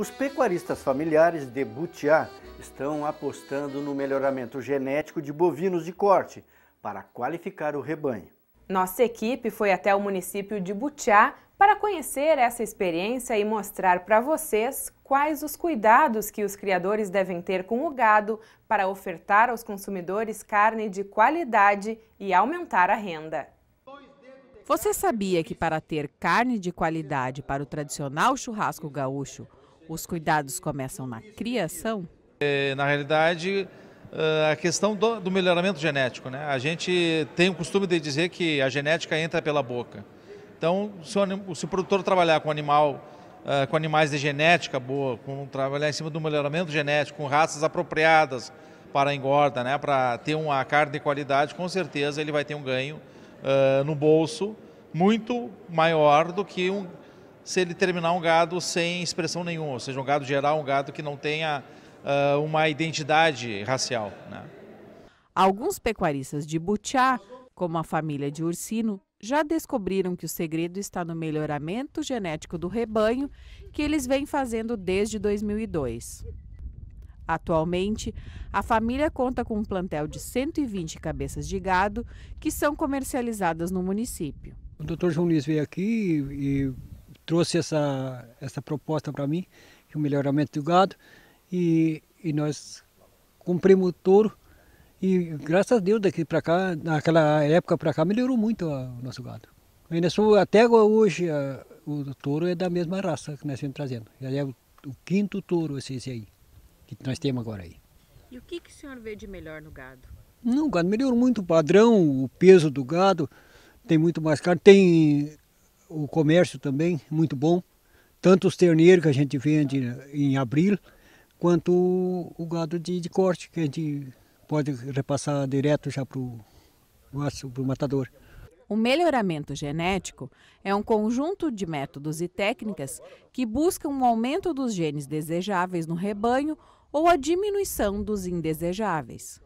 Os pecuaristas familiares de Butiá estão apostando no melhoramento genético de bovinos de corte para qualificar o rebanho. Nossa equipe foi até o município de Butiá para conhecer essa experiência e mostrar para vocês quais os cuidados que os criadores devem ter com o gado para ofertar aos consumidores carne de qualidade e aumentar a renda. Você sabia que para ter carne de qualidade para o tradicional churrasco gaúcho, os cuidados começam na criação? É, na realidade, eh, a questão do, do, melhoramento genético. Né? A gente tem o costume de dizer que a genética entra pela boca. Então, se o, se o produtor trabalhar com animal, eh, com animais de genética boa, com, trabalhar em cima do melhoramento genético, com raças apropriadas para a engorda, né? para ter uma carne de qualidade, com certeza ele vai ter um ganho uh, no bolso muito maior do que um, se ele terminar um gado sem expressão nenhuma, ou seja, um gado geral, um gado que não tenha uh, uma identidade racial. Né? Alguns pecuaristas de Butiá, como a família de Ursino, já descobriram que o segredo está no melhoramento genético do rebanho que eles vêm fazendo desde 2002. Atualmente, a família conta com um plantel de 120 cabeças de gado que são comercializadas no município. O doutor João Luiz veio aqui e trouxe essa, essa proposta para mim, é o melhoramento do gado, e, e nós cumprimos touro E graças a Deus, daqui para cá, naquela época para cá, melhorou muito a, o nosso gado. Ainda sou, até hoje, a, o touro é da mesma raça que nós estamos trazendo. Já é o, o quinto touro esse, esse, aí, que nós temos agora aí. E o que, que o senhor vê de melhor no gado? Não, o gado melhorou muito o padrão, o peso do gado, tem muito mais carne, tem o comércio também muito bom, tanto os terneiros que a gente vende em abril, quanto o gado de, de corte, que a gente pode repassar direto já para o matador. O melhoramento genético é um conjunto de métodos e técnicas que buscam um aumento dos genes desejáveis no rebanho ou a diminuição dos indesejáveis.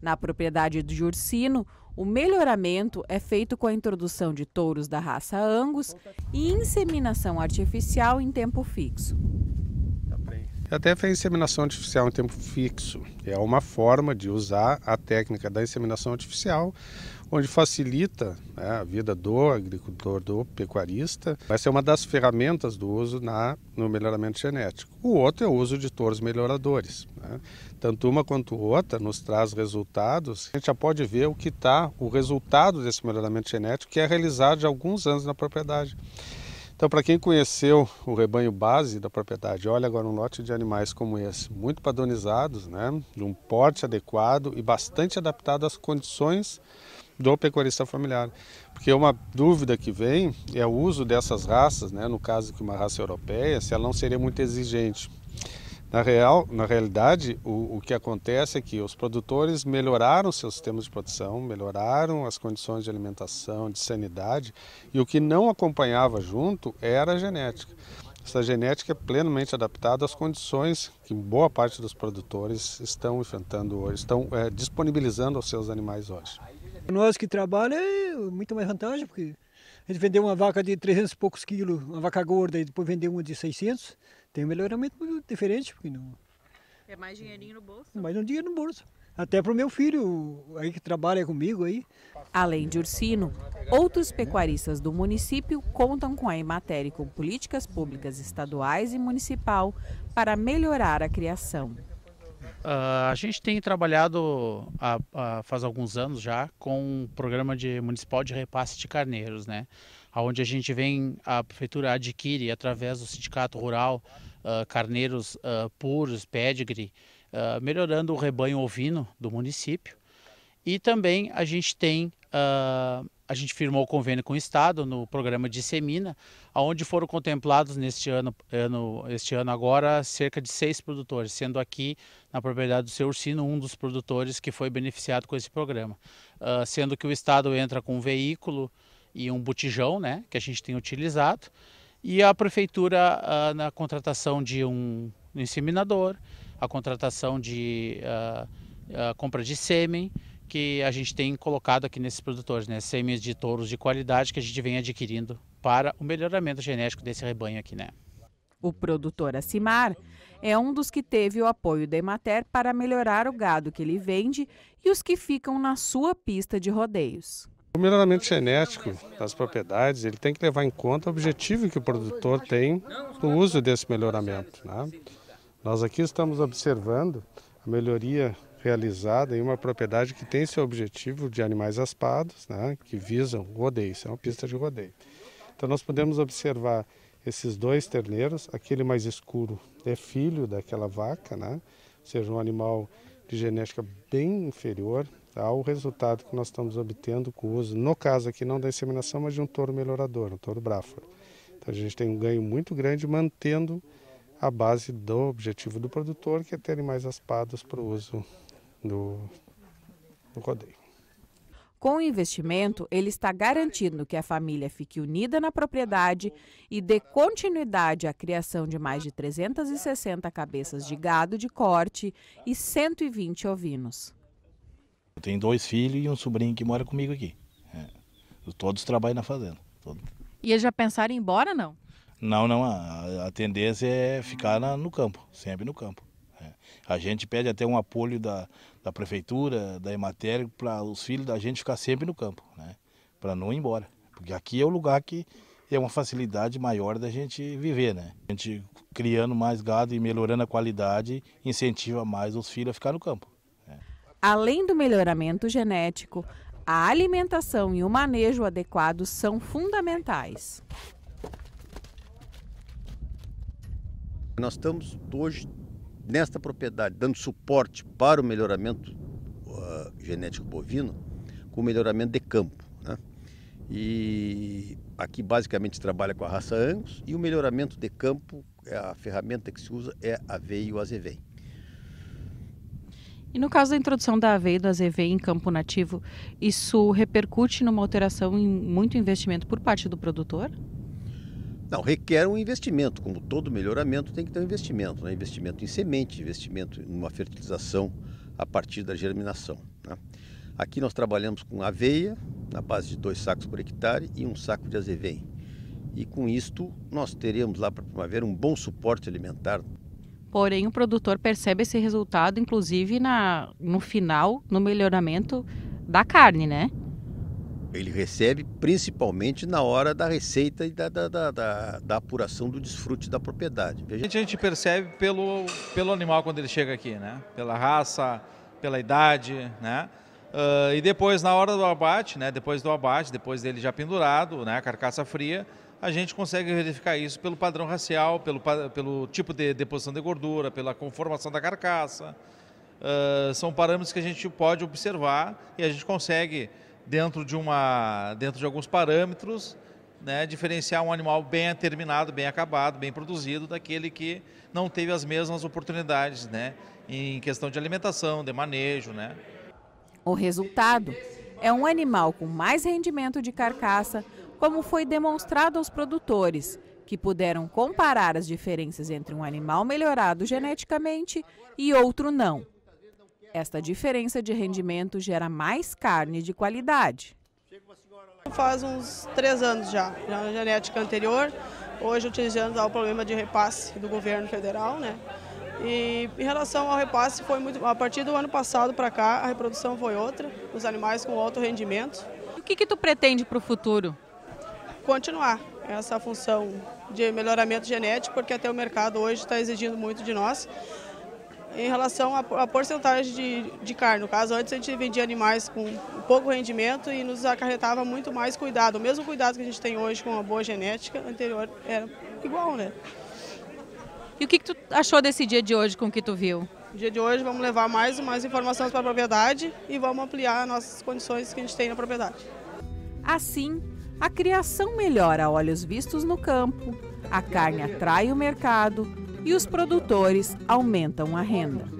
Na propriedade do Jursino, o melhoramento é feito com a introdução de touros da raça Angus e inseminação artificial em tempo fixo. Até a inseminação artificial em tempo fixo é uma forma de usar a técnica da inseminação artificial, onde facilita né, a vida do agricultor, do pecuarista. Vai ser uma das ferramentas do uso na, no melhoramento genético. O outro é o uso de touros melhoradores. Né? Tanto uma quanto outra nos traz resultados. A gente já pode ver o que está, o resultado desse melhoramento genético que é realizado há alguns anos na propriedade. Então, para quem conheceu o rebanho base da propriedade, olha agora um lote de animais como esse, muito padronizados, né? de um porte adequado e bastante adaptado às condições do pecuarista familiar. Porque uma dúvida que vem é o uso dessas raças, né? no caso que uma raça europeia, se ela não seria muito exigente. Na, real, na realidade, o, o que acontece é que os produtores melhoraram seus sistemas de produção, melhoraram as condições de alimentação, de sanidade, e o que não acompanhava junto era a genética. Essa genética é plenamente adaptada às condições que boa parte dos produtores estão enfrentando hoje, estão é, disponibilizando aos seus animais hoje. Nós que trabalhamos é muito mais vantagem, porque gente vendeu uma vaca de 300 e poucos quilos, uma vaca gorda, e depois vendeu uma de 600, tem um melhoramento diferente. Porque não... É mais dinheirinho no bolso? Mais um dinheiro no bolso. Até para o meu filho aí que trabalha comigo aí. Além de Ursino, outros pecuaristas do município contam com a Emater com políticas públicas estaduais e municipal para melhorar a criação. Uh, a gente tem trabalhado há, há, faz alguns anos já com um programa de municipal de repasse de carneiros, né? Onde a gente vem, a prefeitura adquire através do sindicato rural uh, carneiros uh, puros, pedigree, melhorando o rebanho ovino do município e também a gente tem, uh, a gente firmou o convênio com o Estado no programa de Semina, onde foram contemplados neste ano, ano, este ano agora cerca de seis produtores, sendo aqui na propriedade do seu Ursino um dos produtores que foi beneficiado com esse programa. Uh, sendo que o Estado entra com um veículo e um botijão, né, que a gente tem utilizado, e a prefeitura uh, na contratação de um inseminador, a contratação de uh, a compra de sêmen, que a gente tem colocado aqui nesses produtores, né? de touros de qualidade que a gente vem adquirindo para o melhoramento genético desse rebanho aqui, né? O produtor Acimar é um dos que teve o apoio da Emater para melhorar o gado que ele vende e os que ficam na sua pista de rodeios. O melhoramento genético das propriedades ele tem que levar em conta o objetivo que o produtor tem no uso desse melhoramento. Né? Nós aqui estamos observando a melhoria realizada em uma propriedade que tem seu objetivo de animais aspados, né, que visam rodeio, isso é uma pista de rodeio. Então nós podemos observar esses dois terneiros, aquele mais escuro é filho daquela vaca, né? ou seja, um animal de genética bem inferior ao resultado que nós estamos obtendo com o uso, no caso aqui não da inseminação, mas de um touro melhorador, um touro Braford. Então a gente tem um ganho muito grande mantendo a base do objetivo do produtor, que é ter animais aspados para o uso do, do rodeio. Com o investimento, ele está garantindo que a família fique unida na propriedade e dê continuidade à criação de mais de 360 cabeças de gado de corte e 120 ovinos. Eu tenho dois filhos e um sobrinho que mora comigo aqui. É. Todos trabalham na fazenda. Todos. E eles já pensaram em ir embora, não? Não, não. A, a tendência é ficar na, no campo, sempre no campo. É. A gente pede até um apoio da, da prefeitura, da Emater, para os filhos da gente ficar sempre no campo, né? para não ir embora. Porque aqui é o lugar que é uma facilidade maior da gente viver. Né? A gente criando mais gado e melhorando a qualidade, incentiva mais os filhos a ficar no campo. Né? Além do melhoramento genético, a alimentação e o manejo adequado são fundamentais. Nós estamos hoje nesta propriedade, dando suporte para o melhoramento uh, genético bovino, com melhoramento de campo. Né? E aqui basicamente trabalha com a raça Angus e o melhoramento de campo, é a ferramenta que se usa é a aveia e o azevém. E no caso da introdução da aveia e do azevém em campo nativo, isso repercute numa alteração em muito investimento por parte do produtor? Não, requer um investimento, como todo melhoramento tem que ter um investimento, né? investimento em semente, investimento em uma fertilização a partir da germinação. Né? Aqui nós trabalhamos com aveia, na base de dois sacos por hectare e um saco de azevém. E com isto nós teremos lá para a primavera um bom suporte alimentar. Porém, o produtor percebe esse resultado, inclusive na, no final, no melhoramento da carne, né? Ele recebe principalmente na hora da receita e da, da, da, da, da apuração do desfrute da propriedade. Veja. A gente percebe pelo, pelo animal quando ele chega aqui, né? Pela raça, pela idade, né? Uh, e depois, na hora do abate, né? Depois do abate, depois dele já pendurado, né? Carcaça fria, a gente consegue verificar isso pelo padrão racial, pelo, pelo tipo de deposição de gordura, pela conformação da carcaça. Uh, são parâmetros que a gente pode observar e a gente consegue dentro de, uma, dentro de alguns parâmetros, né, diferenciar um animal bem terminado, bem acabado, bem produzido, daquele que não teve as mesmas oportunidades né, em questão de alimentação, de manejo. Né. O resultado é um animal com mais rendimento de carcaça, como foi demonstrado aos produtores, que puderam comparar as diferenças entre um animal melhorado geneticamente e outro não. Esta diferença de rendimento gera mais carne de qualidade. Faz uns três anos já, já na genética anterior, hoje utilizando o problema de repasse do governo federal, né? E em relação ao repasse, foi muito, a partir do ano passado para cá, a reprodução foi outra, os animais com alto rendimento. O que, que tu pretende para o futuro? Continuar essa função de melhoramento genético, porque até o mercado hoje está exigindo muito de nós em relação à porcentagem de, de carne. No caso, antes a gente vendia animais com pouco rendimento e nos acarretava muito mais cuidado. O mesmo cuidado que a gente tem hoje com uma boa genética, anterior era igual, né? E o que, que tu achou desse dia de hoje com o que tu viu? No dia de hoje vamos levar mais mais informações para a propriedade e vamos ampliar nossas condições que a gente tem na propriedade. Assim, a criação melhora olhos vistos no campo, a carne atrai o mercado, e os produtores aumentam a renda.